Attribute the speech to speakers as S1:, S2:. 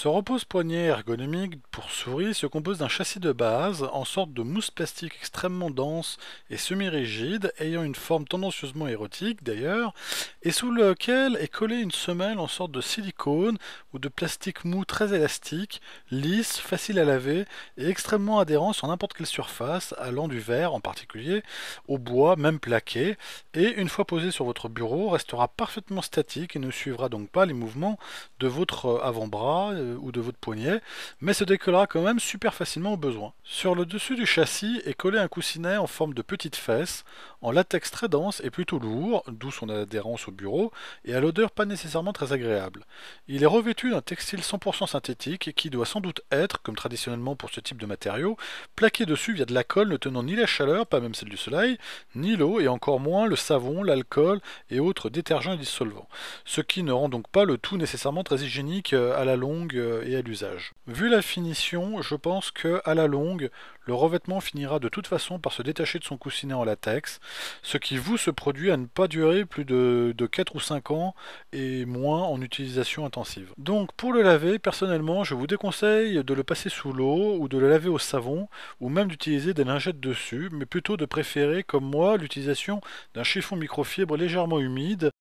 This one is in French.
S1: Ce repose-poignet ergonomique pour souris se compose d'un châssis de base en sorte de mousse plastique extrêmement dense et semi-rigide, ayant une forme tendancieusement érotique d'ailleurs, et sous lequel est collée une semelle en sorte de silicone ou de plastique mou très élastique, lisse, facile à laver et extrêmement adhérent sur n'importe quelle surface, allant du verre en particulier au bois, même plaqué, et une fois posé sur votre bureau, restera parfaitement statique et ne suivra donc pas les mouvements de votre avant-bras euh, ou de votre poignet, mais se décollera quand même super facilement au besoin. Sur le dessus du châssis est collé un coussinet en forme de petite fesse, en latex très dense et plutôt lourd, d'où son adhérence au bureau, et à l'odeur pas nécessairement très agréable. Il est revêtu d'un textile 100% synthétique qui doit sans doute être, comme traditionnellement pour ce type de matériaux, plaqué dessus via de la colle ne tenant ni la chaleur, pas même celle du soleil, ni l'eau, et encore moins le savon, l'alcool et autres détergents et dissolvants. Ce qui ne rend donc pas le tout nécessairement très hygiénique euh, à la longue euh, et à l'usage. Vu la finition, je pense que à la longue, le revêtement finira de toute façon par se détacher de son coussinet en latex, ce qui vous se produit à ne pas durer plus de, de 4 ou 5 ans et moins en utilisation intensive. Donc pour le laver, personnellement, je vous déconseille de le passer sous l'eau ou de le laver au savon ou même d'utiliser des lingettes dessus, mais plutôt de préférer comme moi l'utilisation d'un chiffon microfibre légèrement humide